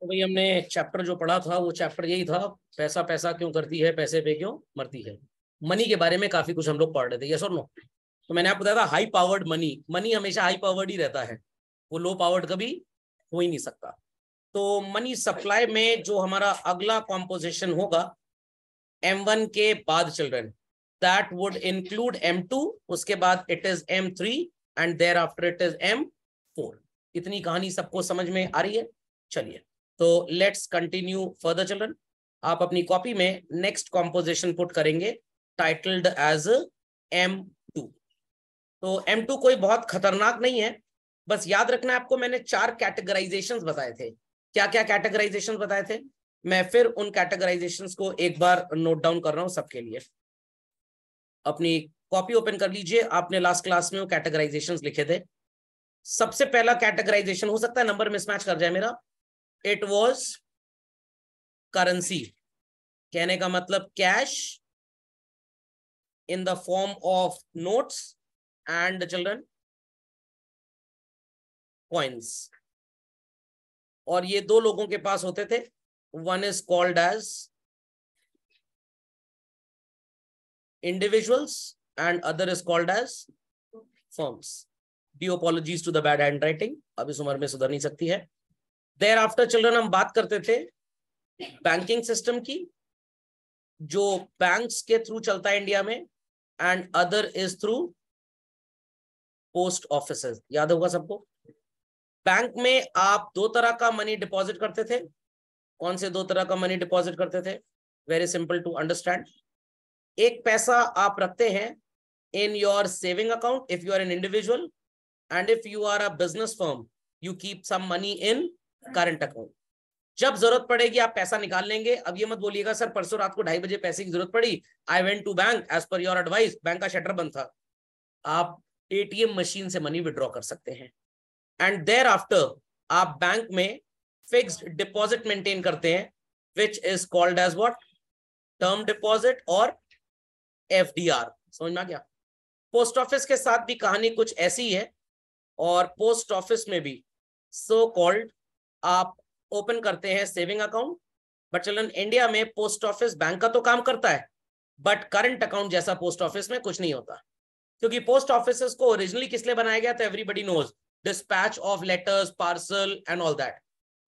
तो भाई हमने चैप्टर जो पढ़ा था वो चैप्टर यही था पैसा पैसा क्यों करती है पैसे पे क्यों मरती है मनी के बारे में काफी कुछ हम लोग पढ़ रहे थे यस और नो तो मैंने आपको बताया था हाई पावर्ड मनी मनी हमेशा हाई पावर्ड ही रहता है वो लो पावर्ड कभी हो ही नहीं सकता तो मनी सप्लाई में जो हमारा अगला कॉम्पोजिशन होगा एम वन के बाद children that would include M two उसके बाद it is M three and thereafter it is M four इतनी कहानी सबको समझ में आ रही है चलिए तो लेट्स कंटिन्यू फर्दर चिल्ड्रन आप अपनी कॉपी में नेक्स्ट कॉम्पोजिशन पुट करेंगे टाइटल्ड एज एम टू तो एम टू कोई बहुत खतरनाक नहीं है बस याद रखना आपको मैंने चार कैटेगराइजेशन बताए थे क्या क्या कैटेगराइजेशन बताए थे मैं फिर उन कैटेगराइजेशन को एक बार नोट डाउन कर रहा हूँ सबके लिए अपनी कॉपी ओपन कर लीजिए आपने लास्ट क्लास में वो कैटेगराइजेशन लिखे थे सबसे पहला कैटेगराइजेशन हो सकता है नंबर मिसमैच कर जाए मेरा इट वॉज करेंसी कहने का मतलब cash in the form of notes and the children coins और ये दो लोगों के पास होते थे one is called as individuals and other is called as forms the apologies to the bad handwriting अब इस उम्र में सुधर नहीं सकती है देर आफ्टर चिल्ड्रन हम बात करते थे बैंकिंग सिस्टम की जो बैंक्स के थ्रू चलता है इंडिया में and other is through post office याद होगा सबको बैंक में आप दो तरह का मनी डिपॉजिट करते थे कौन से दो तरह का मनी डिपॉजिट करते थे वेरी सिंपल टू अंडरस्टैंड एक पैसा आप रखते हैं in your saving account if you are an individual and if you are a business firm you keep some money in current account जब जरूरत पड़ेगी आप पैसा निकाल लेंगे अब ये मत बोलिएगा सर परसों रात को ढाई बजे पैसे की जरूरत पड़ी I went to bank as per your advice bank का शटर बंद था आप एटीएम मशीन से मनी विड्रॉ कर सकते हैं एंड देर आफ्टर आप बैंक में फिक्स्ड डिपॉजिट मेंटेन करते हैं which is called as what term deposit और एफ समझ में आ गया पोस्ट ऑफिस के साथ भी कहानी कुछ ऐसी है और पोस्ट ऑफिस में भी सो कॉल्ड आप ओपन करते हैं सेविंग अकाउंट बट चलन इंडिया में पोस्ट ऑफिस बैंक का तो काम करता है बट करंट अकाउंट जैसा पोस्ट ऑफिस में कुछ नहीं होता क्योंकि पोस्ट ऑफिस को ओरिजिनली किस लिए बनाया गया था everybody knows dispatch of letters parcel and all that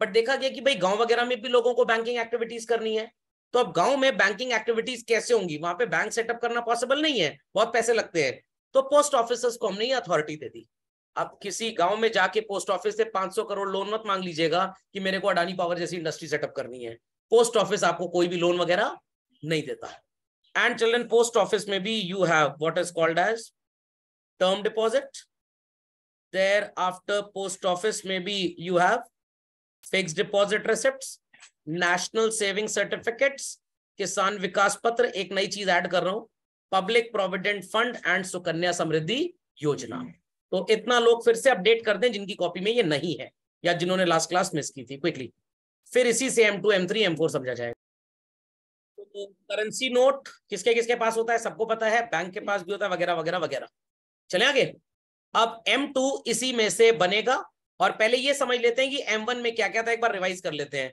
but देखा गया कि भाई गांव वगैरह में भी लोगों को बैंकिंग एक्टिविटीज करनी है तो अब गांव में बैंकिंग एक्टिविटीज कैसे होंगी वहां पे बैंक सेटअप करना पॉसिबल नहीं है बहुत पैसे लगते हैं तो पोस्ट ऑफिस को हमने ये अथॉरिटी दे दी आप किसी गांव में जाके पोस्ट ऑफिस से 500 करोड़ लोन मत मांग लीजिएगा कि मेरे को अडानी पावर जैसी इंडस्ट्री सेटअप करनी है पोस्ट ऑफिस आपको कोई भी लोन वगैरह नहीं देता है एंड चिल्ड्रेन पोस्ट ऑफिस में भी you have what is called as term deposit thereafter post office में भी you have fixed deposit receipt national saving certificate Kisan Vikas पत्र एक नई चीज ऐड कर रहा हूं public provident fund and Sukanya Samriddhi Yojana तो इतना लोग फिर से अपडेट कर दें जिनकी कॉपी में ये नहीं है या जिन्होंने लास्ट क्लास मिस की थी क्विकली फिर इसी से M two M three M four समझा जाएगा तो करेंसी नोट किसके किसके पास होता है सबको पता है बैंक के पास भी होता है वगैरह वगैरह वगैरह चले आगे अब एम टू इसी में से बनेगा और पहले ये समझ लेते हैं कि एम वन में क्या क्या था एक बार रिवाइज कर लेते हैं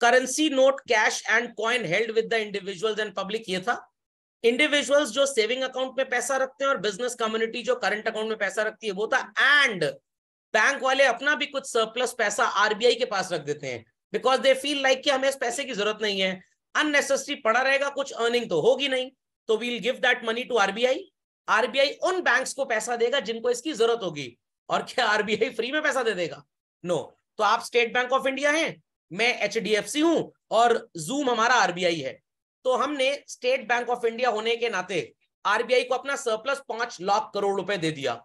currency note cash and coin held with the individuals and public ये था इंडिविजुअल्स जो सेविंग अकाउंट में पैसा रखते हैं और बिजनेस कम्युनिटी जो करंट अकाउंट में पैसा रखती है वो था एंड बैंक वाले अपना भी कुछ सरप्लस पैसा आरबीआई के पास रख देते हैं बिकॉज दे फील लाइक कि हमें इस पैसे की जरूरत नहीं है अननेसेसरी पड़ा रहेगा कुछ अर्निंग तो होगी नहीं तो will give that money to RBI RBI उन बैंक को पैसा देगा जिनको इसकी जरूरत होगी और क्या आरबीआई फ्री में पैसा दे देगा नो no. तो आप स्टेट बैंक ऑफ इंडिया हैं मैं एच हूं और जूम हमारा आरबीआई है तो हमने स्टेट बैंक ऑफ इंडिया होने के नाते आरबीआई को अपना सरप्लस पांच लाख करोड़ रुपए दे दिया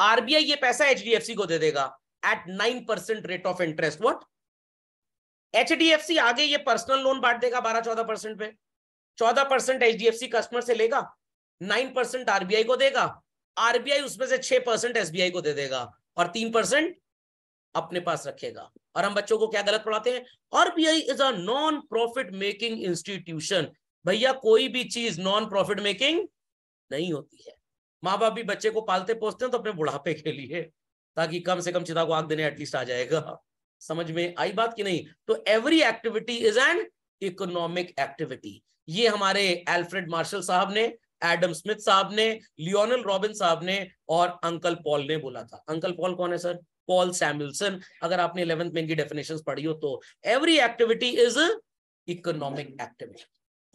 आरबीआई ये पैसा एचडीएफसी को दे देगा at nine percent rate of interest what HDFC आगे ये पर्सनल लोन बांट देगा बारह चौदह परसेंट पे चौदह परसेंट सी कस्टमर से लेगा नाइन परसेंट आरबीआई को देगा आरबीआई उसमें से छह परसेंट एसबीआई को दे देगा और तीन परसेंट अपने पास रखेगा और हम बच्चों को क्या गलत पढ़ाते हैं RBI is a non profit making institution भैया कोई भी चीज नॉन प्रॉफिट मेकिंग नहीं होती है माँ बाप भी बच्चे को पालते पोसते हैं तो अपने बुढ़ापे के लिए ताकि कम से कम चिता को आग देने एटलीस्ट आ जाएगा समझ में आई बात की नहीं तो every activity is an economic activity ये हमारे एल्फ्रेड मार्शल साहब ने एडम स्मिथ साहब ने लियोनल रॉबिन साहब ने और अंकल पॉल ने बोला था अंकल पॉल कौन है सर पॉल सैमसन अगर आपने इलेवेंथ में इनकी डेफिनेशन पढ़ी हो तो every activity is economic activity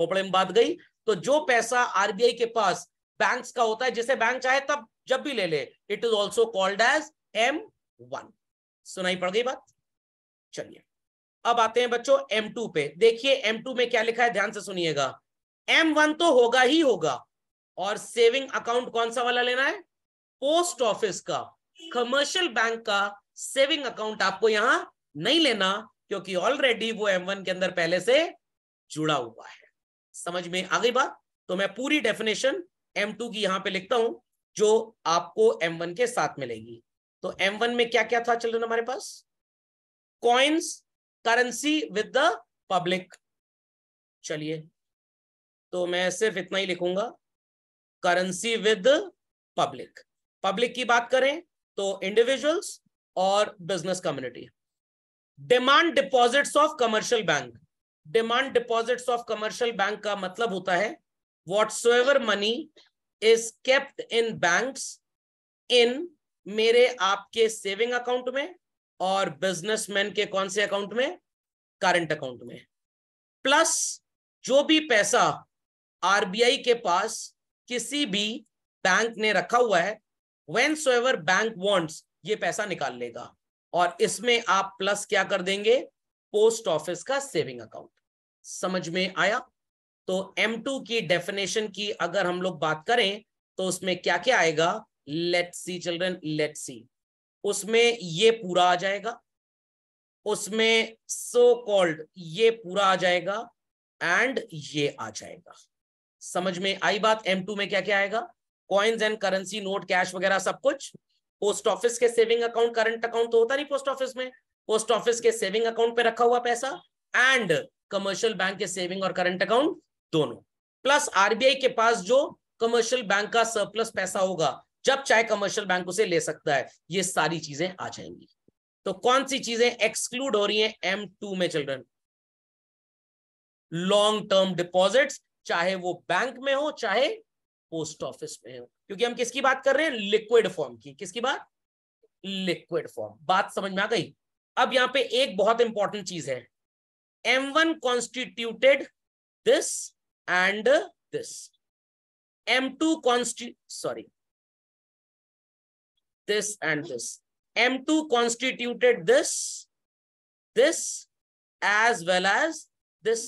खोपड़े में बात गई तो जो पैसा आरबीआई के पास बैंक्स का होता है जिसे बैंक चाहे तब जब भी ले ले it is also called as M one सुनाई पड़ गई बात चलिए अब आते हैं बच्चों एम टू पे देखिए एम टू में क्या लिखा है ध्यान से सुनिएगा एम वन तो होगा ही होगा और सेविंग अकाउंट कौन सा वाला लेना है पोस्ट ऑफिस का कमर्शियल बैंक का सेविंग अकाउंट आपको यहां नहीं लेना क्योंकि ऑलरेडी वो M1 के अंदर पहले से जुड़ा हुआ है समझ में आ गई बात तो मैं पूरी डेफिनेशन M2 की यहां पे लिखता हूं जो आपको M1 के साथ मिलेगी तो M1 में क्या क्या था चल हमारे पास coins currency with the public चलिए तो मैं सिर्फ इतना ही लिखूंगा करेंसी विद पब्लिक पब्लिक की बात करें तो इंडिविजुअल्स और business community demand deposits of commercial bank demand deposits of commercial bank का मतलब होता है whatsoever money is kept in banks in मेरे आपके सेविंग अकाउंट में और बिजनेसमैन के कौन से अकाउंट में करंट अकाउंट में प्लस जो भी पैसा आरबीआई के पास किसी भी बैंक ने रखा हुआ है whensoever bank wants ये पैसा निकाल लेगा और इसमें आप प्लस क्या कर देंगे पोस्ट ऑफिस का सेविंग अकाउंट समझ में आया तो M2 की डेफिनेशन की अगर हम लोग बात करें तो उसमें क्या क्या आएगा let see children let see उसमें ये पूरा आ जाएगा उसमें सो so कॉल्ड ये पूरा आ जाएगा एंड ये आ जाएगा समझ में आई बात M2 में क्या क्या आएगा coins and currency note cash वगैरह सब कुछ पोस्ट ऑफिस के सेविंग अकाउंट करंट अकाउंट तो होता नहीं पोस्ट ऑफिस में पोस्ट ऑफिस के सेविंग अकाउंट पे रखा हुआ पैसा एंड कमर्शियल बैंक के सेविंग और करंट अकाउंट दोनों प्लस आरबीआई के पास जो कमर्शियल बैंक का सरप्लस पैसा होगा जब चाहे कमर्शियल बैंक उसे ले सकता है ये सारी चीजें आ जाएंगी तो कौन सी चीजें एक्सक्लूड हो रही है एम टू में चिल्ड्रन लॉन्ग टर्म डिपॉजिट्स चाहे वो बैंक में हो चाहे पोस्ट ऑफिस में हो क्योंकि हम किसकी बात कर रहे हैं लिक्विड फॉर्म की किसकी बात लिक्विड फॉर्म बात समझ में आ गई अब यहां पे एक बहुत इंपॉर्टेंट चीज है M one constituted this and this M two consti sorry and this M M2 constituted this this as well as this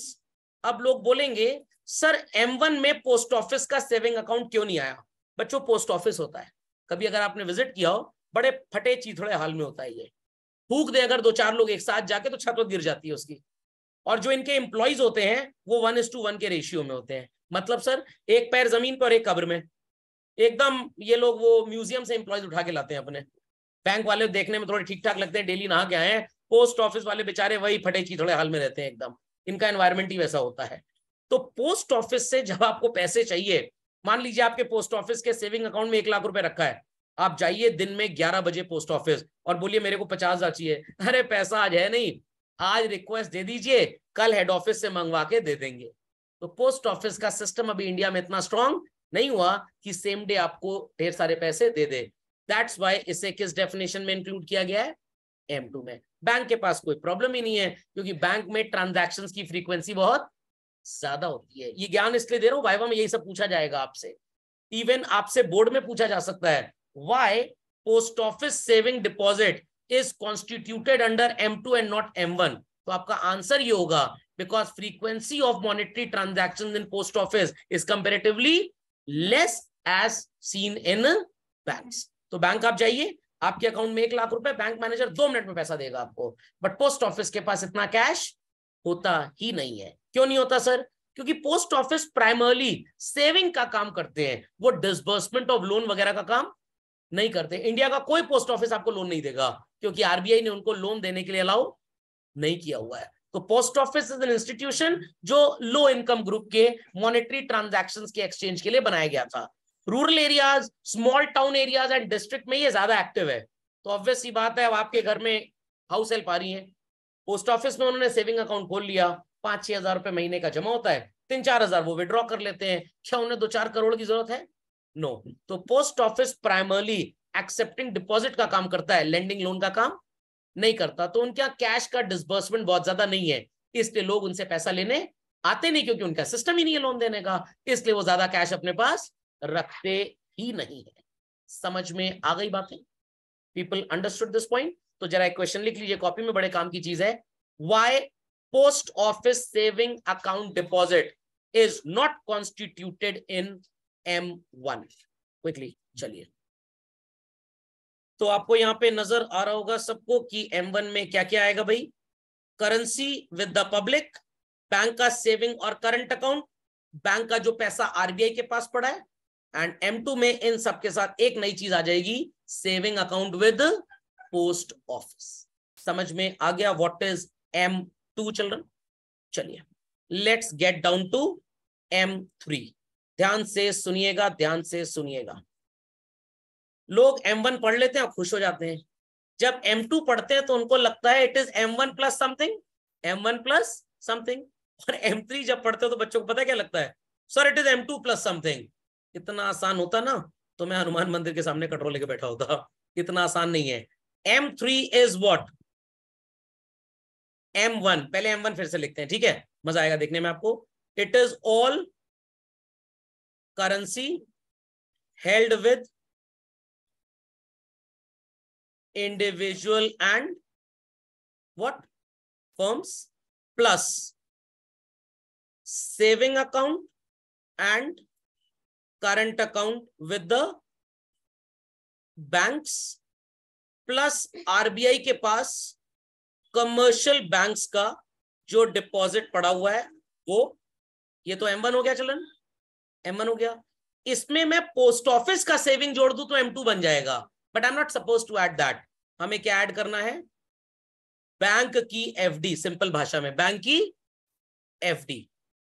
अब लोग बोलेंगे सर M1 में पोस्ट ऑफिस का सेविंग अकाउंट क्यों नहीं आया बच्चों पोस्ट ऑफिस होता है कभी अगर आपने विजिट किया हो बड़े फटे चीथड़े हाल में होता है ये फूक दे अगर दो चार लोग एक साथ जाके तो छत गिर जाती है उसकी और जो इनके एम्प्लॉयज होते हैं वो वन इज टू वन के रेशियो में होते हैं मतलब सर एक पैर जमीन पर एक कब्र में एकदम ये लोग वो म्यूजियम से एम्प्लॉयज उठा के लाते हैं अपने बैंक वाले देखने में थोड़े ठीक ठाक लगते हैं डेली नहा के आए हैं पोस्ट ऑफिस वाले बेचारे वही फटे थोड़े हाल में रहते हैं एकदम इनका एनवायरमेंट ही वैसा होता है तो पोस्ट ऑफिस से जब आपको पैसे चाहिए मान लीजिए आपके पोस्ट ऑफिस के सेविंग अकाउंट में एक लाख रुपए रखा है आप जाइए दिन में ग्यारह बजे पोस्ट ऑफिस और बोलिए मेरे को पचास हजार चाहिए अरे पैसा आज है नहीं आज रिक्वेस्ट दे दीजिए कल हेड ऑफिस से मंगवा के दे देंगे तो पोस्ट ऑफिस का सिस्टम अभी इंडिया में इतना स्ट्रांग नहीं हुआ कि सेम डे आपको ढेर सारे पैसे दे दे दैट्स वाई इसे किस डेफिनेशन में इंक्लूड किया गया है एम में बैंक के पास कोई प्रॉब्लम ही नहीं है क्योंकि बैंक में ट्रांजेक्शन की फ्रीक्वेंसी बहुत ज्यादा होती है ये ज्ञान इसलिए दे रहा हूं वाइवा में यही सब पूछा जाएगा आपसे इवन आपसे बोर्ड में पूछा जा सकता है why post office saving deposit is constituted under M two and not M one तो आपका आंसर ये होगा because frequency of monetary transaction in post office is comparatively less as seen in bank तो बैंक आप जाइए आपके account में एक लाख रुपए बैंक मैनेजर दो मिनट में पैसा देगा आपको बट पोस्ट ऑफिस के पास इतना कैश होता ही नहीं है क्यों नहीं होता सर क्योंकि पोस्ट ऑफिस प्राइमरली सेविंग का काम करते हैं वो डिसबर्समेंट ऑफ लोन वगैरह का काम नहीं करते इंडिया का कोई पोस्ट ऑफिस आपको लोन नहीं देगा क्योंकि आरबीआई ने उनको लोन देने के लिए अलाउ नहीं किया हुआ है तो post office is an institution जो लो इनकम ग्रुप के मॉनेटरी ट्रांजेक्शन के एक्सचेंज के लिए बनाया गया था rural areas small town areas and district में ये ज्यादा एक्टिव है तो ऑब्वियस बात है अब आपके घर में हाउस हेल्प आ रही है पोस्ट ऑफिस में उन्होंने सेविंग अकाउंट खोल लिया पांच छह हजार रुपए महीने का जमा होता है तीन चार हजार वो विड्रॉ कर लेते हैं क्या उन्हें दो चार करोड़ की जरूरत है नो तो post office primarily accepting deposit का काम करता है लैंडिंग लोन का काम नहीं करता तो उनके कैश का डिसबर्समेंट बहुत ज्यादा नहीं है इसलिए लोग उनसे पैसा लेने आते नहीं क्योंकि उनका सिस्टम ही नहीं है लोन देने का इसलिए वो ज्यादा कैश अपने पास रखते ही नहीं है समझ में आ गई बातें पीपल अंडरस्टूड दिस पॉइंट तो जरा एक क्वेश्चन लिख लीजिए कॉपी में बड़े काम की चीज है why post office saving account deposit is not constituted in M one quickly चलिए तो आपको यहां पे नजर आ रहा होगा सबको कि एम वन में क्या क्या आएगा भाई currency with the public bank का सेविंग और करंट अकाउंट बैंक का जो पैसा आरबीआई के पास पड़ा है एंड एम टू में इन सबके साथ एक नई चीज आ जाएगी saving account with post office समझ में आ गया what is M two children चलिए let's get down to M three ध्यान से सुनिएगा ध्यान से सुनिएगा लोग एम वन पढ़ लेते हैं और खुश हो जाते हैं जब एम टू पढ़ते हैं तो उनको लगता है it is M one plus something M one plus something और एम थ्री जब पढ़ते हो तो बच्चों को पता क्या लगता है sir it is M two plus something इतना आसान होता ना तो मैं हनुमान मंदिर के सामने कटोरे लेके बैठा होता इतना आसान नहीं है M three is what M one पहले एम वन फिर से लिखते हैं ठीक है मजा आएगा देखने में आपको it is all currency held with individual and what firms plus saving account and current account with the banks plus RBI के पास कमर्शियल बैंक्स का जो डिपॉजिट पड़ा हुआ है वो ये तो एम वन हो गया चलन एम वन हो गया इसमें मैं पोस्ट ऑफिस का सेविंग जोड़ दू तो एम टू बन जाएगा but I am not suppose to add that हमें क्या ऐड करना है बैंक की एफडी सिंपल भाषा में बैंक की एफडी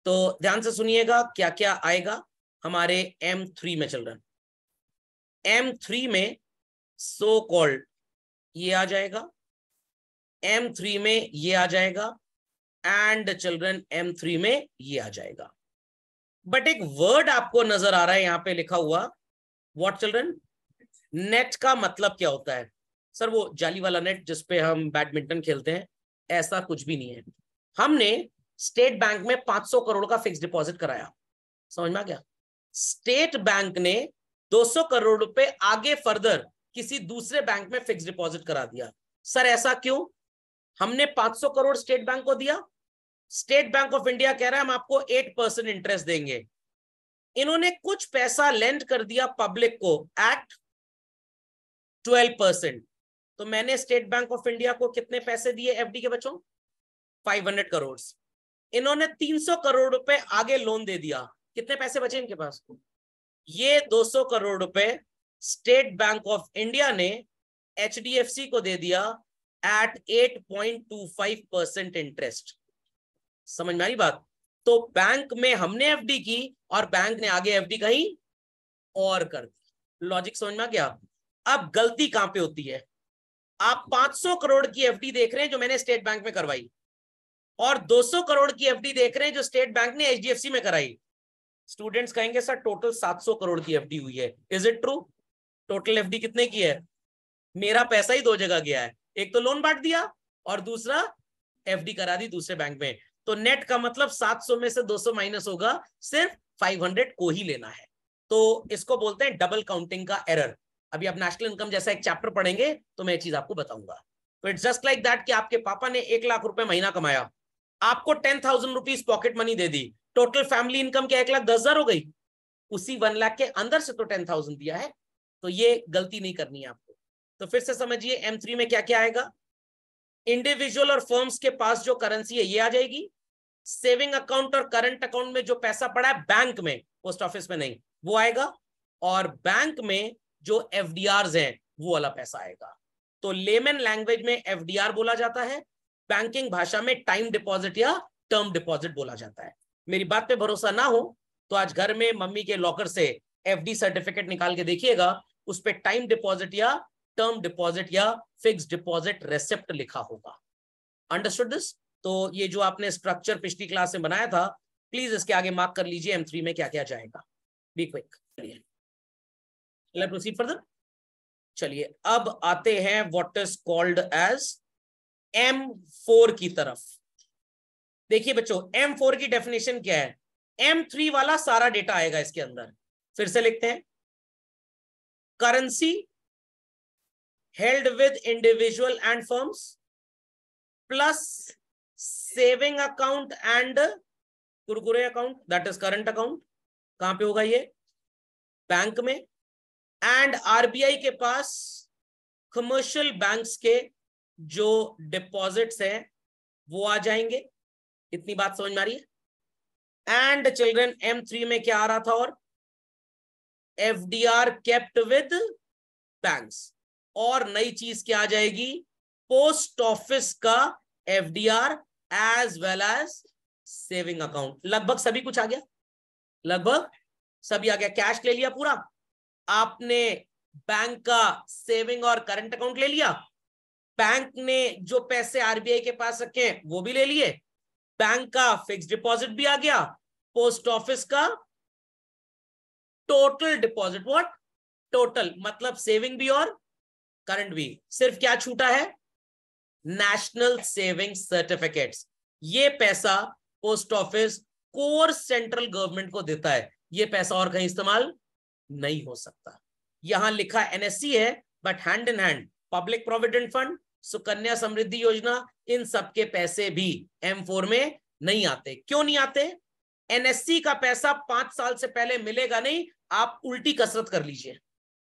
तो ध्यान से सुनिएगा क्या क्या आएगा हमारे एम थ्री में चल रहा है एम थ्री में सो कॉल्ड ये आ जाएगा एम थ्री में ये आ जाएगा एंड चिल्ड्रन एम थ्री में ये आ जाएगा बट एक वर्ड आपको नजर आ रहा है यहां पे लिखा हुआ वॉट चिल्ड्रन नेट का मतलब क्या होता है सर वो जाली वाला नेट जिसपे हम बैडमिंटन खेलते हैं ऐसा कुछ भी नहीं है हमने स्टेट बैंक में 500 करोड़ का फिक्स डिपॉजिट कराया समझ में आ गया स्टेट बैंक ने 200 करोड़ रुपए आगे फर्दर किसी दूसरे बैंक में फिक्स डिपॉजिट करा दिया सर ऐसा क्यों हमने 500 करोड़ स्टेट बैंक को दिया स्टेट बैंक ऑफ इंडिया कह रहा है हम आपको 8 परसेंट इंटरेस्ट देंगे इन्होंने कुछ पैसा लेंड कर दिया पब्लिक को एट 12 परसेंट तो मैंने स्टेट बैंक ऑफ इंडिया को कितने पैसे दिए एफडी के बच्चों 500 करोड़ इन्होंने 300 करोड़ रुपए आगे लोन दे दिया कितने पैसे बचे इनके पास ये 200 करोड़ रुपए स्टेट बैंक ऑफ इंडिया ने एच को दे दिया एट 8.25 परसेंट इंटरेस्ट समझ में आई बात तो बैंक में हमने एफडी की और बैंक ने आगे एफडी कहीं और कर दी लॉजिक समझ में आ गया अब गलती कहां पे होती है आप 500 करोड़ की एफडी देख रहे हैं जो मैंने स्टेट बैंक में करवाई और 200 करोड़ की एफडी देख रहे हैं जो स्टेट बैंक ने एच में कराई स्टूडेंट्स कहेंगे सर टोटल 700 करोड़ की एफडी हुई है is it true total FD कितने की है मेरा पैसा ही दो जगह गया है एक तो लोन बांट दिया और दूसरा एफडी करा दी दूसरे बैंक में तो नेट का मतलब 700 में से 200 माइनस होगा सिर्फ 500 को ही लेना है तो इसको बोलते हैं डबल काउंटिंग का एरर अभी आप नेशनल इनकम जैसा एक चैप्टर पढ़ेंगे तो मैं चीज आपको बताऊंगा तो इट्स जस्ट लाइक दैट कि आपके पापा ने एक लाख रुपए महीना कमाया आपको ten thousand rupees pocket money दे दी टोटल फैमिली इनकम क्या एक लाख दस हजार हो गई उसी वन लाख के अंदर से तो टेन थाउजेंड दिया है तो ये गलती नहीं करनी है आपको तो फिर से समझिए एम थ्री में क्या क्या आएगा इंडिविजुअल और फर्म्स के पास जो करेंसी है ये आ जाएगी सेविंग अकाउंट और करंट अकाउंट में जो पैसा पड़ा है बैंक में पोस्ट ऑफिस में नहीं वो आएगा और बैंक में जो एफ हैं वो वाला पैसा आएगा तो लेमन लैंग्वेज में एफ बोला जाता है बैंकिंग भाषा में टाइम डिपॉजिट या टर्म डिपॉजिट बोला जाता है मेरी बात पे भरोसा ना हो तो आज घर में मम्मी के लॉकर से एफ सर्टिफिकेट निकाल के देखिएगा उस पर टाइम डिपॉजिट या टर्म डिपॉजिट या फिक्स डिपॉजिट रेसिप्ट लिखा होगा अंडरस्टूड दिस तो ये जो आपने स्ट्रक्चर पिछली क्लास में बनाया था प्लीज इसके आगे मार्क कर लीजिए एम थ्री में क्या क्या जाएगा बी क्विक प्रोसीड फर्दर चलिए अब आते हैं what is called as M four की तरफ देखिए बच्चों एम फोर की डेफिनेशन क्या है एम थ्री वाला सारा डेटा आएगा इसके अंदर फिर से लिखते हैं currency held with individual and firms plus saving account and Kurkure account that is current account कहां पे होगा ये बैंक में एंड आरबीआई के पास कमर्शियल बैंक्स के जो डिपॉजिट्स हैं वो आ जाएंगे इतनी बात समझ में आ रही है एंड चिल्ड्रन एम थ्री में क्या आ रहा था और एफडीआर केप्ट विद बैंक्स और नई चीज क्या आ जाएगी पोस्ट ऑफिस का FDR as well as saving account लगभग सभी कुछ आ गया लगभग सभी आ गया कैश ले लिया पूरा आपने बैंक का सेविंग और करंट अकाउंट ले लिया बैंक ने जो पैसे आरबीआई के पास रखे वो भी ले लिए बैंक का फिक्स डिपॉजिट भी आ गया पोस्ट ऑफिस का टोटल डिपॉजिट व्हाट टोटल मतलब सेविंग भी और करंट भी सिर्फ क्या छूटा है नेशनल सेविंग सर्टिफिकेट्स ये पैसा पोस्ट ऑफिस कोर सेंट्रल गवर्नमेंट को देता है ये पैसा और कहीं इस्तेमाल नहीं हो सकता यहां लिखा एनएससी है but hand in hand public provident fund Sukanya Samriddhi Yojana इन सबके पैसे भी एम फोर में नहीं आते क्यों नहीं आते एनएससी का पैसा पांच साल से पहले मिलेगा नहीं आप उल्टी कसरत कर लीजिए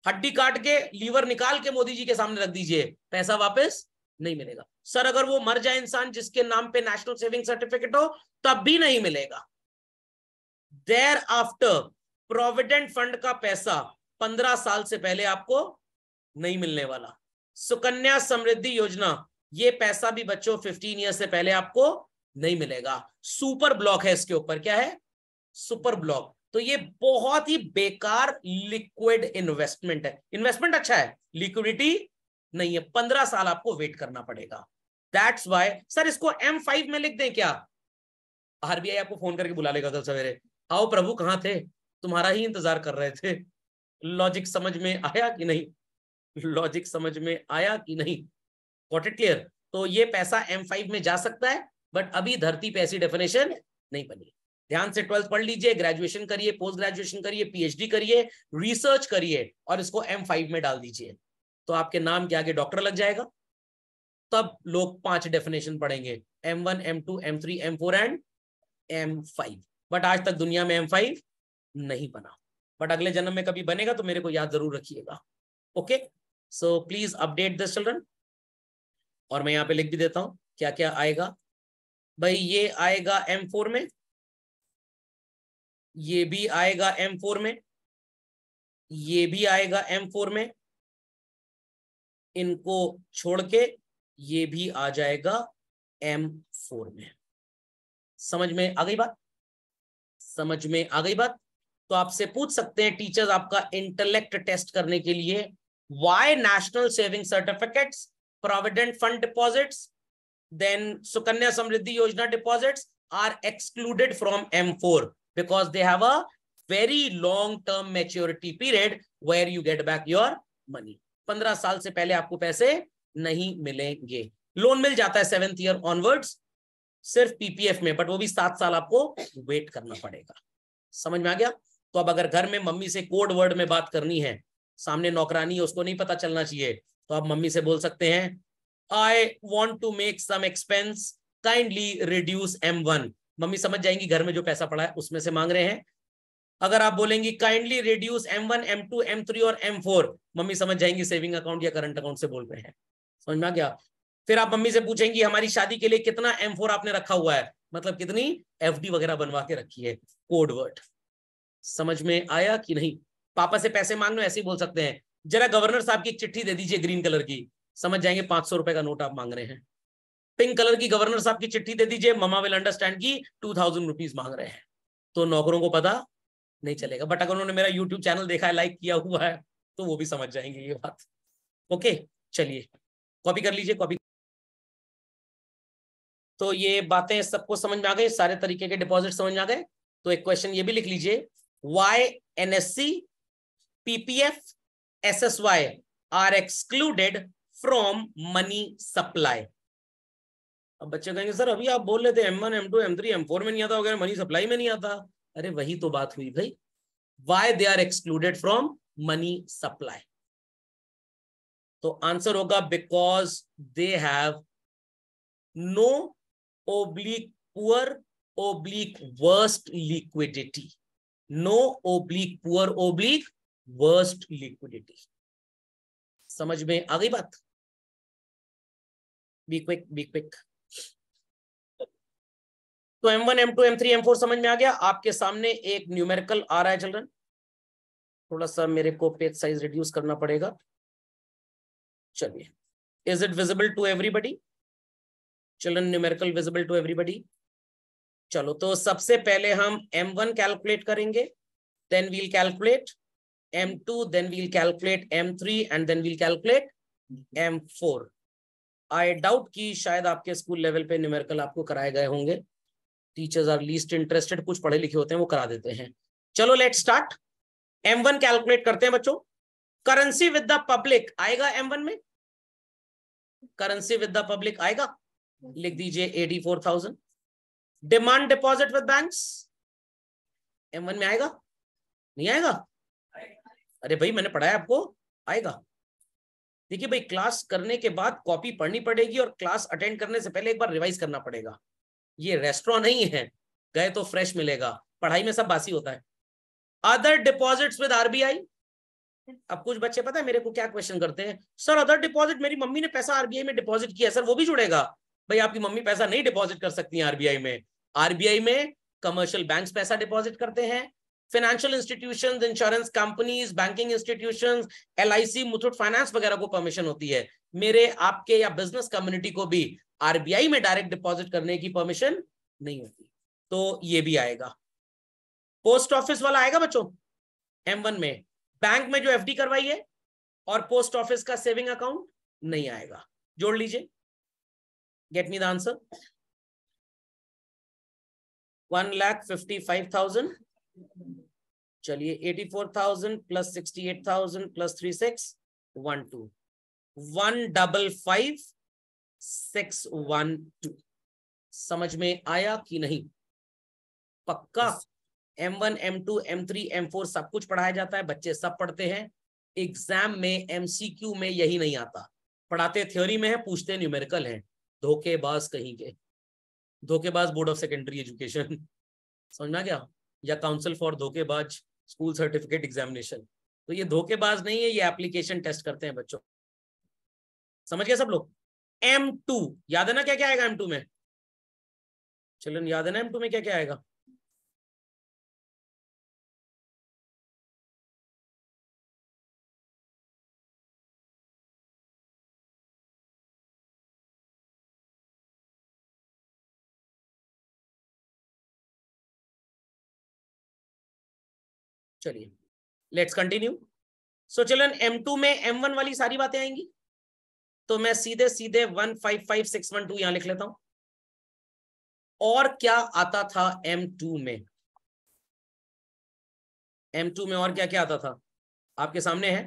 हड्डी काट के लीवर निकाल के मोदी जी के सामने रख दीजिए पैसा वापस नहीं मिलेगा सर अगर वो मर जाए इंसान जिसके नाम पे नेशनल सेविंग सर्टिफिकेट हो तब भी नहीं मिलेगा देर आफ्टर प्रोविडेंट फंड का पैसा पंद्रह साल से पहले आपको नहीं मिलने वाला सुकन्या समृद्धि योजना ये पैसा भी बच्चों 15 ईयर से पहले आपको नहीं मिलेगा सुपर ब्लॉक है इसके ऊपर क्या है सुपर ब्लॉक तो ये बहुत ही बेकार लिक्विड इन्वेस्टमेंट है इन्वेस्टमेंट अच्छा है लिक्विडिटी नहीं है पंद्रह साल आपको वेट करना पड़ेगा दैट्स वाई सर इसको एम फाइव में लिख दें क्या आरबीआई आपको फोन करके बुला लेगा कल सवेरे आओ प्रभु कहां थे तुम्हारा ही इंतजार कर रहे थे लॉजिक समझ में आया कि नहीं लॉजिक समझ में आया कि नहीं वॉट इट क्लियर तो ये पैसा एम फाइव में जा सकता है बट अभी धरती पे ऐसी डेफिनेशन नहीं बनी ध्यान से ट्वेल्थ पढ़ लीजिए ग्रेजुएशन करिए पोस्ट ग्रेजुएशन करिए पीएचडी करिए रिसर्च करिए और इसको एम फाइव में डाल दीजिए तो आपके नाम के आगे डॉक्टर लग जाएगा तब लोग पांच डेफिनेशन पढ़ेंगे M one M two M three M four and M five but आज तक दुनिया में एम फाइव नहीं बना बट अगले जन्म में कभी बनेगा तो मेरे को याद जरूर रखिएगा okay so please update this children और मैं यहाँ पे लिख भी देता हूँ क्या क्या आएगा भाई ये आएगा एम फोर में ये भी आएगा एम फोर में ये भी आएगा एम फोर में इनको छोड़ के ये भी आ जाएगा एम फोर में समझ में आ गई बात समझ में आ गई बात तो आपसे पूछ सकते हैं टीचर्स आपका इंटेलेक्ट टेस्ट करने के लिए why national saving certificates provident fund deposits then Sukanya Samriddhi Yojana deposits are excluded from M4 because they have a very long-term maturity period where you get back your money. 15 साल से पहले आपको पैसे नहीं मिलेंगे लोन मिल जाता है सेवेंथ ईयर ऑनवर्ड्स सिर्फ पीपीएफ में बट वो भी सात साल आपको वेट करना पड़ेगा समझ में आ गया तो अब अगर घर में मम्मी से कोड वर्ड में बात करनी है सामने नौकरानी है उसको नहीं पता चलना चाहिए तो आप मम्मी से बोल सकते हैं I want to make some expense kindly reduce M one mummy समझ जाएंगी घर में जो पैसा पड़ा है उसमें से मांग रहे हैं अगर आप बोलेंगी kindly reduce M one M two M three और एम फोर मम्मी समझ जाएंगी सेविंग अकाउंट या करंट अकाउंट से बोल रहे हैं समझ में आ गया फिर आप मम्मी से पूछेंगी हमारी शादी के लिए कितना एम फोर आपने रखा हुआ है मतलब कितनी एफ डी वगैरह बनवा के रखी है कोडवर्ट समझ में आया कि नहीं पापा से पैसे मांग लो ऐसे ही बोल सकते हैं जरा गवर्नर साहब की चिट्ठी दे दीजिए ग्रीन कलर की समझ जाएंगे पांच सौ रुपए का नोट आप मांग रहे हैं पिंक कलर की गवर्नर साहब की चिट्ठी दे दीजिए ममा विल अंडरस्टैंड की टू थाउजेंड रुपीज मांग रहे हैं तो नौकरों को पता नहीं चलेगा बट अगर उन्होंने मेरा यूट्यूब चैनल देखा है लाइक किया हुआ है तो वो भी समझ जाएंगे ये बात ओके चलिए कॉपी कर लीजिए कॉपी तो ये बातें सबको समझ में आ गई सारे तरीके के डिपॉजिट समझ में आ गए तो एक क्वेश्चन ये भी लिख लीजिए why N S C PPF S S Y are excluded from money supply अब बच्चे कहेंगे सर अभी आप बोल रहे थे M one M two M three M four में नहीं आता वगैरह मनी सप्लाई में नहीं आता अरे वही तो बात हुई भाई why they are excluded from money supply तो आंसर होगा because they have no oblique poor oblique worst liquidity no oblique poor oblique worst liquidity समझ में आ गई बात बी क्विक बी क्विक तो M1, M2, M3, M4 समझ में आ गया आपके सामने एक न्यूमेरिकल आ रहा है चिल्ड्रन थोड़ा सा मेरे को पेज साइज रिड्यूस करना पड़ेगा चलिए is it visible to everybody children numerical visible to everybody चलो तो सबसे पहले हम M1 कैलकुलेट करेंगे then we'll calculate M2 then we'll calculate M3 and then we'll calculate M4 I doubt कि शायद आपके स्कूल लेवल पे न्यूमेरिकल आपको कराए गए होंगे टीचर्स आर लीस्ट इंटरेस्टेड कुछ पढ़े लिखे होते हैं वो करा देते हैं चलो let start M one calculate करते हैं बच्चों करेंसी विद द पब्लिक आएगा एम वन में करेंसी विद द पब्लिक आएगा लिख दीजिए eighty four thousand demand deposit with bank M one में आएगा नहीं आएगा अरे भाई मैंने पढ़ाया आपको आएगा देखिए भाई क्लास करने के बाद कॉपी पढ़नी पड़ेगी और क्लास अटेंड करने से पहले एक बार रिवाइज करना पड़ेगा ये रेस्टोरा नहीं है गए तो फ्रेश मिलेगा पढ़ाई में सब बासी होता है अदर डिपॉजिट्स विद आरबीआई अब कुछ बच्चे पता है मेरे को क्या क्वेश्चन करते हैं सर अदर डिपॉजिट मेरी मम्मी ने पैसा आरबीआई में डिपॉजिट किया सर वो भी जुड़ेगा भाई आपकी मम्मी पैसा नहीं डिपॉजिट कर सकती है आरबीआई में आरबीआई में कमर्शियल बैंक पैसा डिपॉजिट करते हैं financial institution insurance companies banking institution एल मुथुट फाइनेंस वगैरह को परमिशन होती है मेरे आपके या बिजनेस कम्युनिटी को भी आरबीआई में डायरेक्ट डिपॉजिट करने की परमिशन नहीं होती तो ये भी आएगा पोस्ट ऑफिस वाला आएगा बच्चों एम वन में बैंक में जो एफ करवाई है और पोस्ट ऑफिस का सेविंग अकाउंट नहीं आएगा जोड़ लीजिए get me the answer one lakh fifty five thousand चलिए eighty four thousand plus sixty eight thousand plus three six one two one double five six one two समझ में आया कि नहीं पक्का M one M two M three M four सब कुछ पढ़ाया जाता है बच्चे सब पढ़ते हैं एग्जाम में एमसीक्यू में यही नहीं आता पढ़ाते थ्योरी में है पूछते न्यूमेरिकल है धोखेबाज कहीं के धोखेबाज बोर्ड ऑफ सेकेंडरी एजुकेशन समझना क्या या काउंसिल फॉर धोखेबाज स्कूल सर्टिफिकेट एग्जामिनेशन तो ये धोखेबाज नहीं है ये एप्लीकेशन टेस्ट करते हैं बच्चों समझ गए सब लोग एम टू याद है ना क्या क्या आएगा एम टू में चलो याद है ना एम टू में क्या क्या आएगा चलिए लेट्स कंटिन्यू सो चलन M2 में M1 वाली सारी बातें आएंगी तो मैं सीधे सीधे one five five six one two यहां लिख लेता हूं और क्या आता था M2 में M2 में और क्या क्या आता था आपके सामने है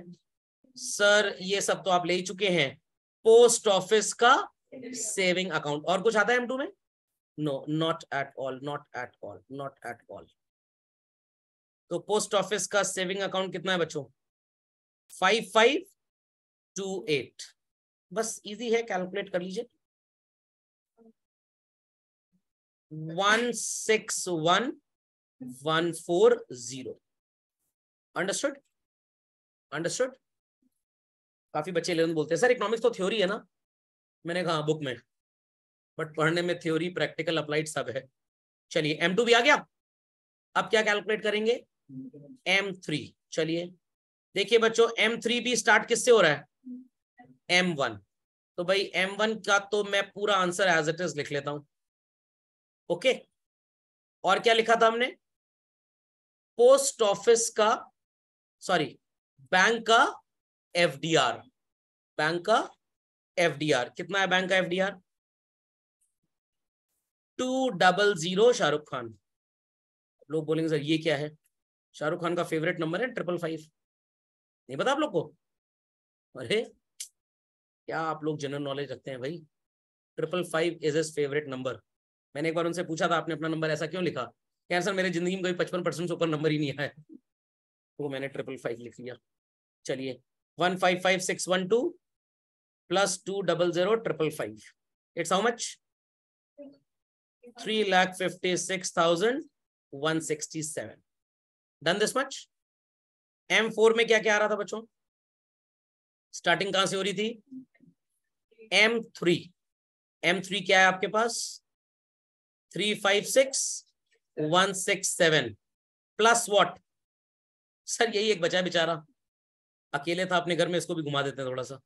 सर ये सब तो आप ले ही चुके हैं पोस्ट ऑफिस का सेविंग अकाउंट और कुछ आता है M2 में no not at all not at all not at all तो पोस्ट ऑफिस का सेविंग अकाउंट कितना है बच्चों फाइव फाइव टू एट बस इजी है कैलकुलेट कर लीजिए one six one one four zero understood understood काफी बच्चे इलेवन बोलते हैं सर इकोनॉमिक्स तो थ्योरी है ना मैंने कहा बुक हाँ, में बट पढ़ने में थ्योरी प्रैक्टिकल अप्लाइड सब है चलिए एम टू भी आ गया अब क्या कैलकुलेट करेंगे एम थ्री चलिए देखिए बच्चों एम थ्री भी स्टार्ट किससे हो रहा है एम वन तो भाई एम वन का तो मैं पूरा आंसर एज इट इज लिख लेता हूं ओके और क्या लिखा था हमने पोस्ट ऑफिस का सॉरी बैंक का एफडीआर बैंक का एफडीआर कितना है बैंक का FDR two double zero Shahrukh Khan लोग बोलेंगे सर ये क्या है शाहरुख खान का फेवरेट नंबर है ट्रिपल फाइव नहीं पता आप लोग को अरे क्या आप लोग जनरल नॉलेज रखते हैं भाई triple five is is favourite number मैंने एक बार उनसे पूछा था आपने अपना नंबर ऐसा क्यों लिखा क्या सर मेरे जिंदगी में कोई पचपन परसेंट से ऊपर नंबर ही नहीं आया तो मैंने ट्रिपल फाइव लिख लिया चलिए one five five six one two plus two double zero triple five it's how much three lakh fifty six thousand one sixty seven done this much M four में क्या क्या आ रहा था बच्चों स्टार्टिंग कहां से हो रही थी एम थ्री एम थ्री क्या है आपके पास three five six one six seven plus what sir यही एक बचा बेचारा अकेले था अपने घर में इसको भी घुमा देते हैं थोड़ा सा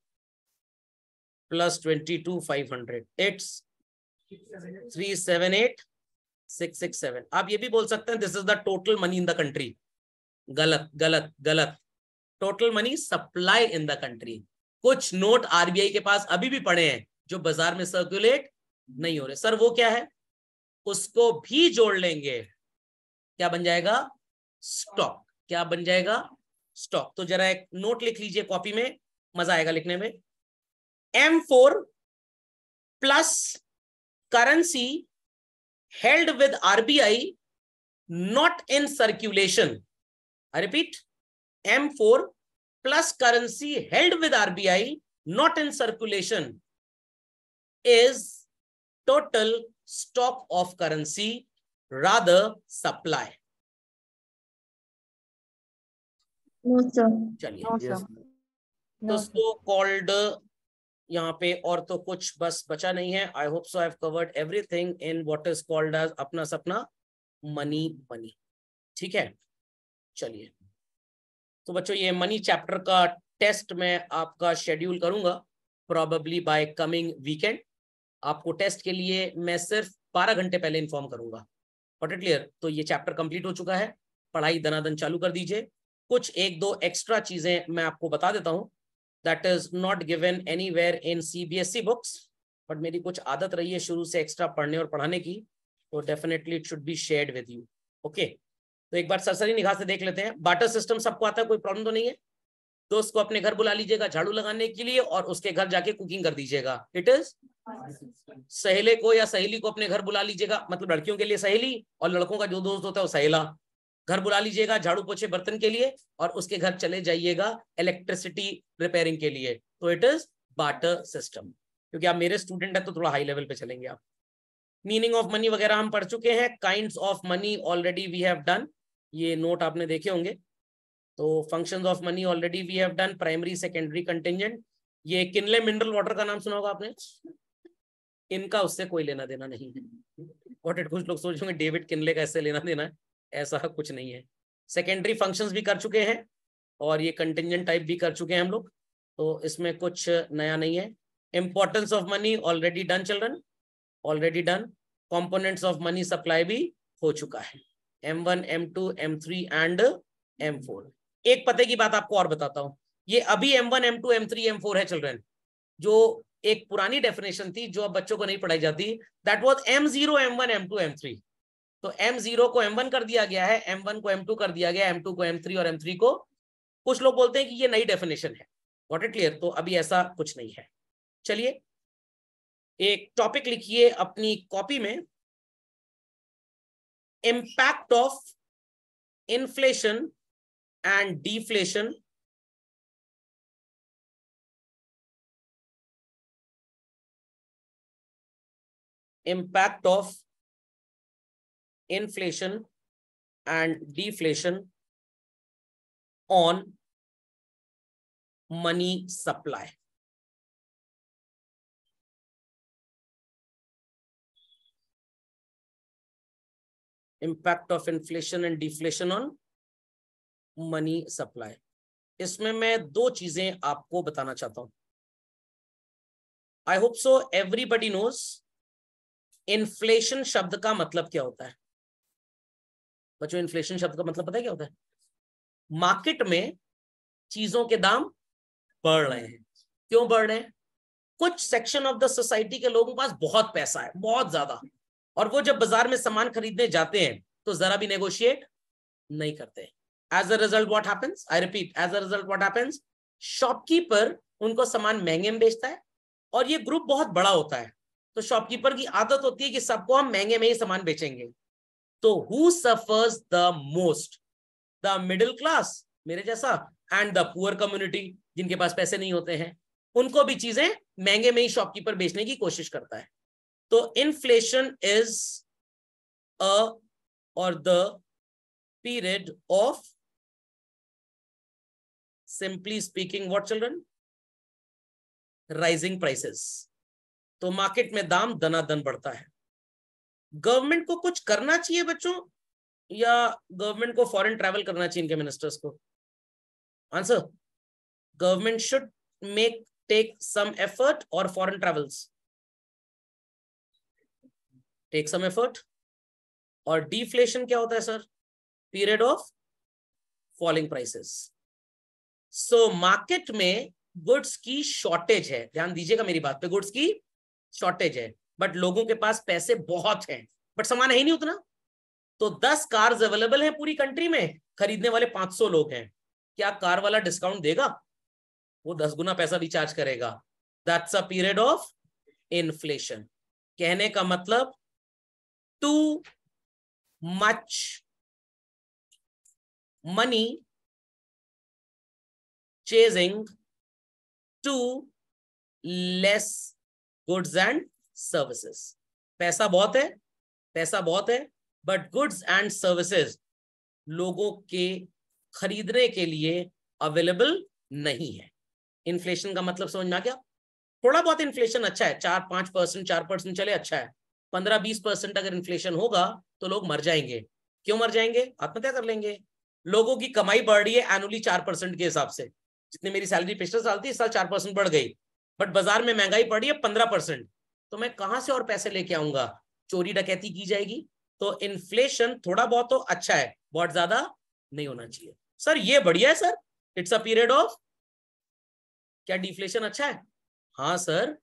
plus twenty two five hundred eight three seven eight six six seven आप ये भी बोल सकते हैं this is the total money in the country गलत गलत गलत total money supply in the country कुछ नोट आरबीआई के पास अभी भी पड़े हैं जो बाजार में सर्कुलेट नहीं हो रहे सर वो क्या है उसको भी जोड़ लेंगे क्या बन जाएगा स्टॉक क्या बन जाएगा स्टॉक तो जरा एक नोट लिख लीजिए कॉपी में मजा आएगा लिखने में M four plus currency held with RBI not in circulation repeat M four plus currency held with RBI not in circulation is total stock of currency rather supply चलिए दोस्तों कॉल्ड यहां पे और तो कुछ बस बचा नहीं है I hope so I covered everything in what is called अपना सपना मनी मनी ठीक है चलिए तो बच्चों ये मनी चैप्टर का टेस्ट मैं आपका शेड्यूल करूंगा प्रॉबली बाय कमिंग वीकेंड आपको टेस्ट के लिए मैं सिर्फ बारह घंटे पहले इन्फॉर्म करूंगा इट क्लियर तो ये चैप्टर कंप्लीट हो चुका है पढ़ाई धनादन चालू कर दीजिए कुछ एक दो एक्स्ट्रा चीजें मैं आपको बता देता हूँ that is not given anywhere in C B S E books but मेरी कुछ आदत रही है शुरू से एक्स्ट्रा पढ़ने और पढ़ाने की तो definitely it should be share with you okay तो एक बार सरसरी निगाह से देख लेते हैं बाटर सिस्टम सबको आता है कोई प्रॉब्लम तो नहीं है दोस्त को अपने घर बुला लीजिएगा झाड़ू लगाने के लिए और उसके घर जाके कुकिंग कर दीजिएगा इट इज सहेले को या सहेली को अपने घर बुला लीजिएगा मतलब लड़कियों के लिए सहेली और लड़कों का जो दोस्त होता है वो सहेला घर बुला लीजिएगा झाड़ू पोछे बर्तन के लिए और उसके घर चले जाइएगा इलेक्ट्रिसिटी रिपेयरिंग के लिए तो इट इज बाटर सिस्टम क्योंकि आप मेरे स्टूडेंट है तो थोड़ा हाई लेवल पे चलेंगे आप मीनिंग ऑफ मनी वगैरह हम पढ़ चुके हैं kind of money already we have done ये नोट आपने देखे होंगे तो functions of money already we have done primary secondary contingent ये किनले मिनरल वाटर का नाम सुना होगा आपने इनका उससे कोई लेना देना नहीं है वॉट इट कुछ लोग सोच होंगे डेविड किनले का ऐसे लेना देना है ऐसा कुछ नहीं है सेकेंडरी फंक्शन भी कर चुके हैं और ये कंटेंजेंट टाइप भी कर चुके हैं हम लोग तो इसमें कुछ नया नहीं है importance of money already done children already done components of money supply भी हो चुका है M1, M2, M3 and M4 एक पते की बात आपको और बताता हूं ये अभी M1, M2, M3, M4 है चिल्ड्रेन जो एक पुरानी डेफिनेशन थी जो अब बच्चों को नहीं पढ़ाई जाती that was M0, M1, M2, M3 तो M0 को M1 कर दिया गया है M1 को M2 कर दिया गया एम M2 को M3 और M3 को कुछ लोग बोलते हैं कि ये नई डेफिनेशन है वॉट इट क्लियर तो अभी ऐसा कुछ नहीं है चलिए एक टॉपिक लिखिए अपनी कॉपी में impact of inflation and deflation impact of inflation and deflation on money supply. Impact of inflation and deflation on money supply इसमें मैं दो चीजें आपको बताना चाहता हूं I hope so everybody knows inflation शब्द का मतलब क्या होता है बच्चों इन्फ्लेशन शब्द का मतलब पता है क्या होता है मार्केट में चीजों के दाम बढ़ रहे हैं क्यों बढ़ रहे हैं कुछ सेक्शन ऑफ द सोसाइटी के लोगों के पास बहुत पैसा है बहुत ज्यादा और वो जब बाजार में सामान खरीदने जाते हैं तो जरा भी नेगोशिएट नहीं करते as a result what happens I repeat as a result what happens shopkeeper उनको सामान महंगे में बेचता है और ये ग्रुप बहुत बड़ा होता है तो शॉपकीपर की आदत होती है कि सबको हम महंगे में ही सामान बेचेंगे तो who suffers the most the middle class मेरे जैसा एंड द पुअर कम्युनिटी जिनके पास पैसे नहीं होते हैं उनको भी चीजें महंगे में ही शॉपकीपर बेचने की कोशिश करता है तो इन्फ्लेशन इज अ और the period of simply speaking what children rising prices तो मार्केट में दाम दनादन बढ़ता है गवर्नमेंट को कुछ करना चाहिए बच्चों या गवर्नमेंट को फॉरेन ट्रेवल करना चाहिए इनके मिनिस्टर्स को answer government should make take some effort और foreign travels take some effort और डिफ्लेशन क्या होता है sir period of falling prices so market में गुड्स की शॉर्टेज है ध्यान दीजिएगा मेरी बात पे गुड्स की शॉर्टेज है बट लोगों के पास पैसे बहुत हैं बट सामान है ही नहीं उतना तो 10 कार्स अवेलेबल हैं पूरी कंट्री में खरीदने वाले 500 लोग हैं क्या कार वाला डिस्काउंट देगा वो दस गुना पैसा रिचार्ज करेगा that's a period of inflation कहने का मतलब too much money chasing too less goods and services पैसा बहुत है पैसा बहुत है बट गुड्स एंड सर्विसेज लोगों के खरीदने के लिए अवेलेबल नहीं है इन्फ्लेशन का मतलब समझ में आ गया थोड़ा बहुत इन्फ्लेशन अच्छा है चार पांच परसेंट चार परसेंट चले अच्छा है पंद्रह बीस परसेंट अगर इन्फ्लेशन होगा तो लोग मर जाएंगे क्यों मर जाएंगे आत्महत्या कर लेंगे लोगों की कमाई बढ़ रही है एनुअली चार परसेंट के हिसाब से जितनी मेरी सैलरी पिछले साल थी इस साल चार परसेंट बढ़ गई बट बाजार में महंगाई रही है पंद्रह परसेंट तो मैं कहां से और पैसे लेके आऊंगा चोरी डकैती की जाएगी तो इन्फ्लेशन थोड़ा बहुत तो अच्छा है बहुत ज्यादा नहीं होना चाहिए सर ये बढ़िया है sir it's a period of क्या डिफ्लेशन अच्छा है हाँ सर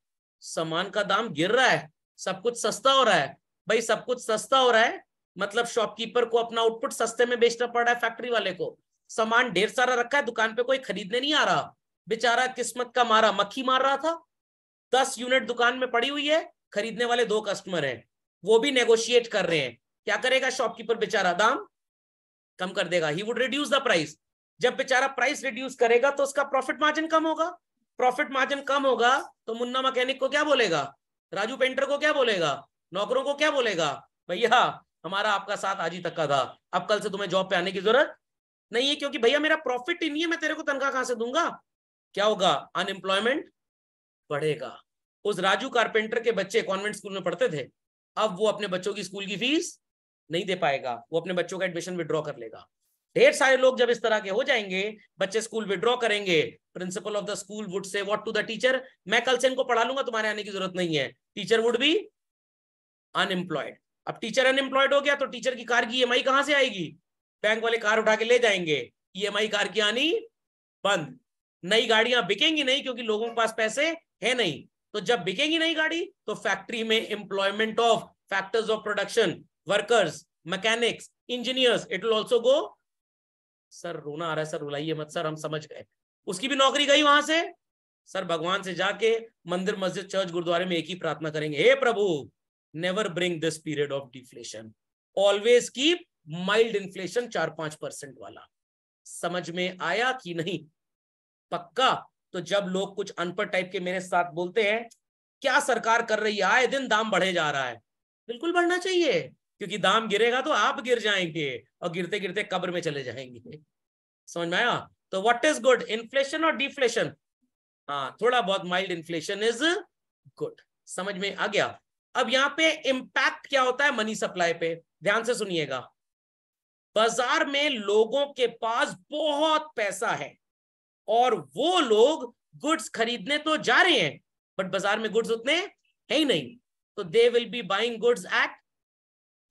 सामान का दाम गिर रहा है सब कुछ सस्ता हो रहा है भाई सब कुछ सस्ता हो रहा है मतलब शॉपकीपर को अपना आउटपुट सस्ते में बेचना पड़ रहा है फैक्ट्री वाले को सामान ढेर सारा रखा है दुकान पे कोई खरीदने नहीं आ रहा बेचारा किस्मत का मारा मक्खी मार रहा था दस यूनिट दुकान में पड़ी हुई है खरीदने वाले दो कस्टमर हैं वो भी नेगोशिएट कर रहे हैं क्या करेगा शॉपकीपर बेचारा दाम कम कर देगा he would reduce the price जब बेचारा प्राइस रिड्यूस करेगा तो उसका प्रॉफिट मार्जिन कम होगा प्रॉफिट मार्जिन कम होगा तो मुन्ना मैकेनिक को क्या बोलेगा राजू पेंटर को क्या बोलेगा नौकरों को क्या बोलेगा भैया हमारा आपका साथ आज ही तक का था अब कल से तुम्हें जॉब पे आने की जरूरत नहीं है क्योंकि भैया मेरा प्रॉफिट ही नहीं है मैं तेरे को तनख्वाह कहां से दूंगा क्या होगा अनएम्प्लॉयमेंट बढ़ेगा उस राजू कारपेंटर के बच्चे कॉन्वेंट स्कूल में पढ़ते थे अब वो अपने बच्चों की स्कूल की फीस नहीं दे पाएगा वो अपने बच्चों का एडमिशन विड्रॉ कर लेगा ढेर सारे लोग जब इस तरह के हो जाएंगे बच्चे स्कूल विड्रॉ करेंगे principal of the school would say what to the teacher मैं कल से इनको पढ़ा लूंगा तुम्हारे आने की जरूरत नहीं है टीचर वुड बी अनएम्प्लॉयड अब टीचर अनएम्प्लॉयड हो गया तो टीचर की कार की ई e कहां से आएगी बैंक वाले कार उठा के ले जाएंगे ई e कार की आनी बंद नई गाड़ियां बिकेंगी नहीं क्योंकि लोगों के पास पैसे है नहीं तो जब बिकेगी नई गाड़ी तो फैक्ट्री में employment of factors of production workers mechanics engineers it will also go sir रोना आ रहा है सर रुलाइए मत सर हम समझ गए उसकी भी नौकरी गई वहां से सर भगवान से जाके मंदिर मस्जिद चर्च गुरुद्वारे में एक ही प्रार्थना करेंगे हे प्रभु never bring this period of deflation always keep mild inflation चार पांच परसेंट वाला समझ में आया कि नहीं पक्का तो जब लोग कुछ अनपढ़ टाइप के मेरे साथ बोलते हैं क्या सरकार कर रही है आए दिन दाम बढ़े जा रहा है बिल्कुल बढ़ना चाहिए क्योंकि दाम गिरेगा तो आप गिर जाएंगे और गिरते गिरते कब्र में चले जाएंगे समझ में आया तो व्हाट इज गुड इन्फ्लेशन और डिफ्लेशन हाँ थोड़ा बहुत माइल्ड इन्फ्लेशन इज गुड समझ में आ गया अब यहाँ पे इम्पैक्ट क्या होता है मनी सप्लाई पे ध्यान से सुनिएगा बाजार में लोगों के पास बहुत पैसा है और वो लोग गुड्स खरीदने तो जा रहे हैं बट बाजार में गुड्स उतने है ही नहीं तो they will be buying goods at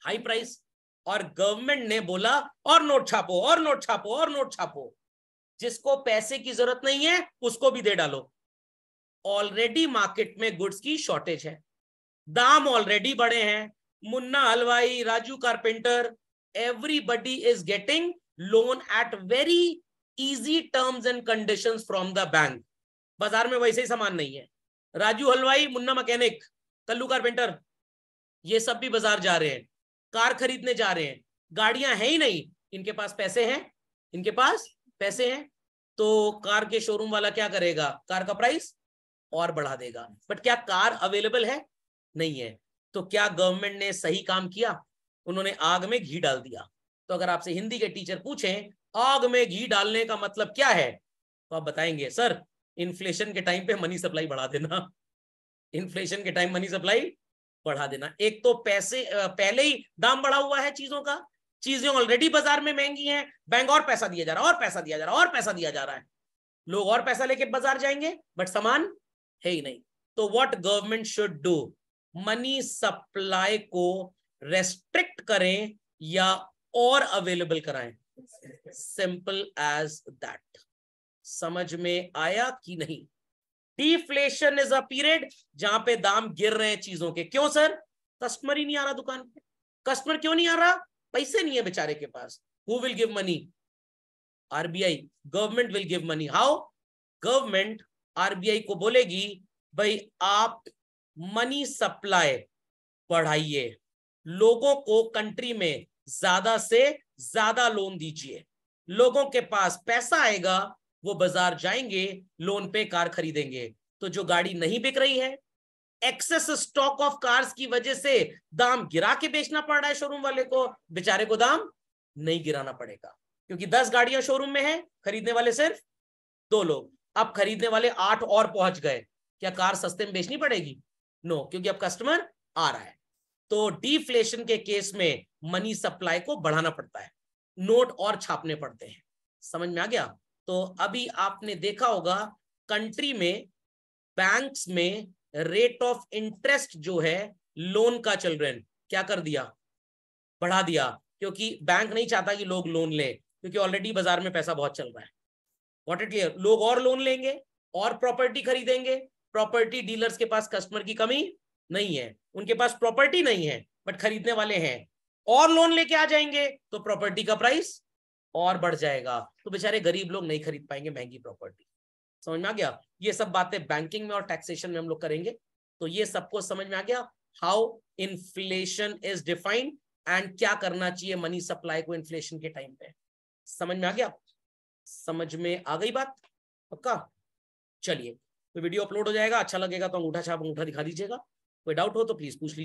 high price और गवर्नमेंट ने बोला और नोट छापो और नोट छापो और नोट छापो जिसको पैसे की जरूरत नहीं है उसको भी दे डालो ऑलरेडी मार्केट में गुड्स की शॉर्टेज है दाम ऑलरेडी बड़े हैं मुन्ना हलवाई Raju carpenter everybody is getting loan at very easy terms and conditions from the bank बाजार में वैसे ही सामान नहीं है राजू हलवाई मुन्ना मैकेनिक कल्लू कारपेंटर ये सब भी बाजार जा रहे हैं कार खरीदने जा रहे हैं गाड़ियां हैं ही नहीं इनके पास पैसे हैं इनके पास पैसे हैं तो कार के शोरूम वाला क्या करेगा कार का प्राइस और बढ़ा देगा बट क्या कार अवेलेबल है नहीं है तो क्या गवर्नमेंट ने सही काम किया उन्होंने आग में घी डाल दिया तो अगर आपसे हिंदी के टीचर पूछे आग में घी डालने का मतलब क्या है तो आप बताएंगे सर इन्फ्लेशन के टाइम पे मनी सप्लाई बढ़ा देना इन्फ्लेशन के टाइम मनी सप्लाई बढ़ा देना एक तो पैसे पहले ही दाम बढ़ा हुआ है चीजों का चीजें ऑलरेडी बाजार में महंगी हैं बैंक और पैसा दिया जा रहा है और पैसा दिया जा रहा है और पैसा दिया जा रहा है लोग और पैसा लेके बाजार जाएंगे बट सामान है ही नहीं तो what government should do money supply को रेस्ट्रिक्ट करें या और अवेलेबल कराएं सिंपल एज दैट समझ में आया कि नहीं डिफ्लेशन इज अ पीरियड जहां पे दाम गिर रहे हैं चीजों के क्यों सर कस्टमर ही नहीं आ रहा दुकान पे कस्टमर क्यों नहीं आ रहा पैसे नहीं है बेचारे के पास who will give money RBI government will give money how government RBI को बोलेगी भाई आप मनी सप्लाई बढ़ाइए लोगों को कंट्री में ज्यादा से ज्यादा लोन दीजिए लोगों के पास पैसा आएगा वो बाजार जाएंगे लोन पे कार खरीदेंगे तो जो गाड़ी नहीं बिक रही है एक्सेस स्टॉक ऑफ कार्स की वजह से दाम गिरा के बेचना पड़ रहा है शोरूम वाले को बेचारे को दाम नहीं गिराना पड़ेगा क्योंकि दस गाड़ियां शोरूम में है खरीदने वाले सिर्फ दो लोग अब खरीदने वाले आठ और पहुंच गए क्या कार सस्ते में बेचनी पड़ेगी नो क्योंकि अब कस्टमर आ रहा है तो डिफ्लेशन के केस में मनी सप्लाई को बढ़ाना पड़ता है नोट और छापने पड़ते हैं समझ में आ गया तो अभी आपने देखा होगा कंट्री में बैंक्स में रेट ऑफ इंटरेस्ट जो है लोन का चिल्ड्रेन क्या कर दिया बढ़ा दिया क्योंकि बैंक नहीं चाहता कि लोग लोन लें क्योंकि ऑलरेडी बाजार में पैसा बहुत चल रहा है वॉट इट क्लियर लोग और लोन लेंगे और प्रॉपर्टी खरीदेंगे प्रॉपर्टी डीलर्स के पास कस्टमर की कमी नहीं है उनके पास प्रॉपर्टी नहीं है बट खरीदने वाले हैं और लोन लेके आ जाएंगे तो प्रॉपर्टी का प्राइस और बढ़ जाएगा तो बेचारे गरीब लोग नहीं खरीद पाएंगे महंगी प्रॉपर्टी समझ में आ गया ये सब बातें बैंकिंग में और टैक्सेशन में हम लोग करेंगे तो ये सबको समझ में आ गया how inflation is defined and क्या करना चाहिए मनी सप्लाई को इन्फ्लेशन के टाइम पे समझ में आ गया समझ में आ गई बात पक्का चलिए तो वीडियो अपलोड हो जाएगा अच्छा लगेगा तो अंगूठा छाप अंगूठा दिखा दीजिएगा कोई डाउट हो तो प्लीज पूछ लीजिए